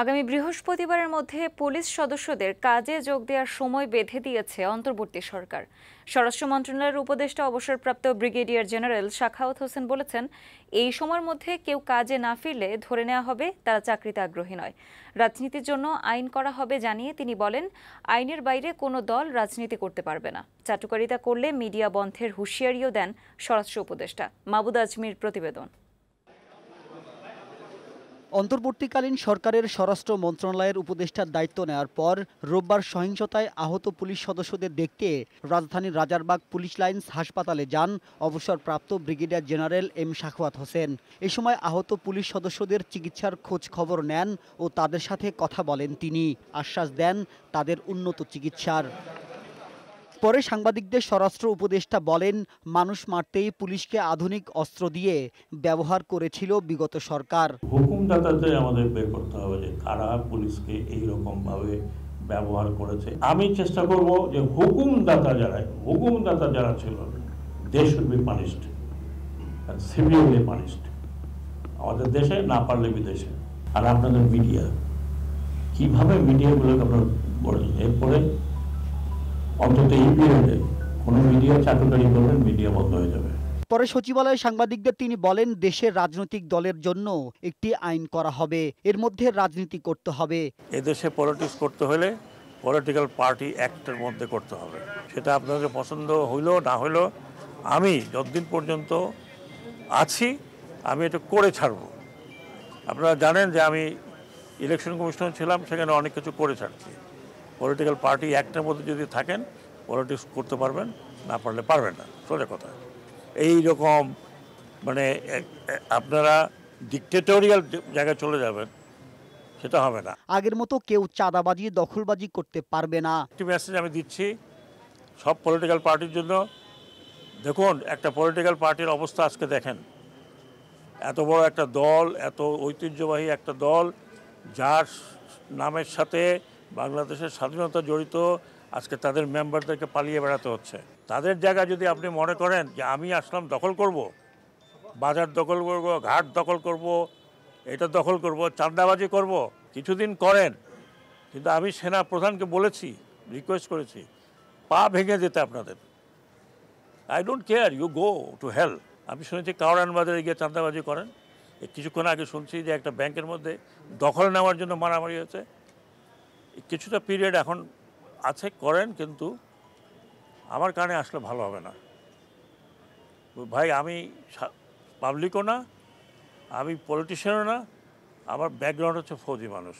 আগামী বৃহস্পতিবারের মধ্যে পুলিশ সদস্যদের কাজে যোগ দেওয়ার সময় বেঁধে দিয়েছে অন্তর্বর্তী সরকার স্বরাষ্ট্র মন্ত্রণালয়ের উপদেষ্টা অবসরপ্রাপ্ত ব্রিগেডিয়ার জেনারেল শাখাওত হোসেন বলেছেন এই সময়ের মধ্যে কেউ কাজে না ফিরলে ধরে নেওয়া হবে তারা চাকরিতে আগ্রহী নয় রাজনীতির জন্য আইন করা হবে জানিয়ে তিনি বলেন আইনের বাইরে কোনো দল রাজনীতি করতে পারবে না চাটুকারিতা করলে মিডিয়া বন্ধের হুঁশিয়ারিও দেন স্বরাষ্ট্র উপদেষ্টা মাবুদ আজমির প্রতিবেদন অন্তর্বর্তীকালীন সরকারের স্বরাষ্ট্র মন্ত্রণালয়ের উপদেষ্টার দায়িত্ব নেওয়ার পর রোববার সহিংসতায় আহত পুলিশ সদস্যদের দেখতে রাজধানীর রাজারবাগ পুলিশ লাইন্স হাসপাতালে যান অবসরপ্রাপ্ত brigadier general M Sakhawat Hossain এ সময় আহত পুলিশ সদস্যদের চিকিৎসার খোঁজ খবর নেন ও তাদের সাথে কথা বলেন তিনি আশ্বাস দেন তাদের উন্নত চিকিৎসার পরে সাংবাদিকদের স্বরাষ্ট্র উপদেষ্টা বলেন মানুষ মারতেই পুলিশকে আধুনিক অস্ত্র দিয়ে ব্যবহার করেছিল বিগত সরকার হুকুমদাতাতে আমাদের বের করতে হবে যে কারা পুলিশকে এইরকমভাবে ব্যবহার করেছে আমি চেষ্টা করব যে হুকুমদাতা যারা হুকুমদাতা যারা ছিল দেশ should be punished severely punished আমাদের দেশে না পারলে বিদেশে আর আপনাদের মিডিয়া কিভাবে মিডিয়াগুলোকে আপনার এরপরে অন্তত এই পিরিয়ডে কোনো মিডিয়া চাকরি করলে মিডিয়া বন্ধ হয়ে যাবে পরে সচিবালয়ে সাংবাদিকদের তিনি বলেন দেশের রাজনৈতিক দলের জন্য একটি আইন করা হবে এর মধ্যে রাজনীতি করতে হবে এদেশে পলিটিক্স করতে হলে পলিটিক্যাল পার্টি অ্যাক্টের মধ্যে করতে হবে সেটা আপনাদের পছন্দ হইলো না হইলো আমি যতদিন পর্যন্ত আছি আমি এটা করে ছাড়ব আপনারা জানেন যে আমি ইলেকশন কমিশনার ছিলাম সেখানে অনেক কিছু করে ছাড়ছি পলিটিক্যাল পার্টি একটার মধ্যে যদি থাকেন পলিটিক্স করতে পারবেন না পারলে পারবেন না সোজা কথা এই রকম মানে আপনারা ডিক্টেটোরিয়াল জায়গায় চলে যাবেন সেটা হবে না আগের মতো কেউ চাঁদাবাজি দখলবাজি করতে পারবে না একটি মেসেজ আমি দিচ্ছি সব পলিটিক্যাল পার্টির জন্য দেখুন একটা পলিটিক্যাল পার্টির অবস্থা আজকে দেখেন এত বড় একটা দল এত ঐতিহ্যবাহী একটা দল যার নামের সাথে বাংলাদেশের স্বাধীনতা জড়িত আজকে তাদের মেম্বারদেরকে পালিয়ে বেড়াতে হচ্ছে তাদের জায়গা যদি আপনি মনে করেন যে আমি আসলাম দখল করব। বাজার দখল করব ঘাট দখল করব এটা দখল করব চান্দাবাজি করব কিছুদিন করেন কিন্তু আমি সেনা প্রধানকে বলেছি রিকোয়েস্ট করেছি পা ভেঙে যেতে আপনাদের I don't care you go to hell আমি শুনেছি কাওরান বাজারে গিয়ে চান্দাবাজি করেন কিছুক্ষণ আগে শুনছি যে একটা ব্যাংকের মধ্যে দখল নেওয়ার জন্য মারামারি হয়েছে কিছুটা পিরিয়ড এখন আছে করেন কিন্তু আমার কানে আসলে ভালো হবে না ভাই আমি পাবলিকও না আমি পলিটিশিয়ানও না আমার ব্যাকগ্রাউন্ড হচ্ছে ফৌজি মানুষ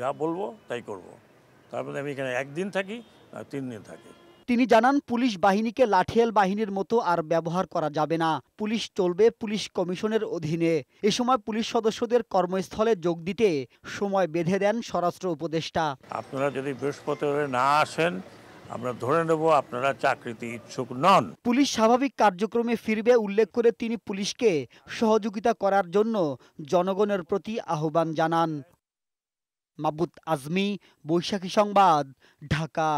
যা বলবো তাই করব তার মধ্যে মানে আমি এখানে একদিন থাকি আর তিন দিন থাকি তিনি জানান পুলিশ বাহিনীকে লাঠিয়াল বাহিনীর মতো আর ব্যবহার করা যাবে না পুলিশ চলবে পুলিশ কমিশনের অধীনে এ সময় পুলিশ সদস্যদের কর্মস্থলে যোগ দিতে সময় বেঁধে দেন স্বরাষ্ট্র উপদেষ্টা আপনারা যদি বৃহস্পতিবার না আসেন আমরা ধরে নেব আপনারা চাকরিতে ইচ্ছুক নন পুলিশ স্বাভাবিক কার্যক্রমে ফিরবে উল্লেখ করে তিনি পুলিশকে সহযোগিতা করার জন্য জনগণের প্রতি আহ্বান জানান মাবুত আজমি বৈশাখী সংবাদ ঢাকা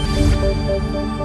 Música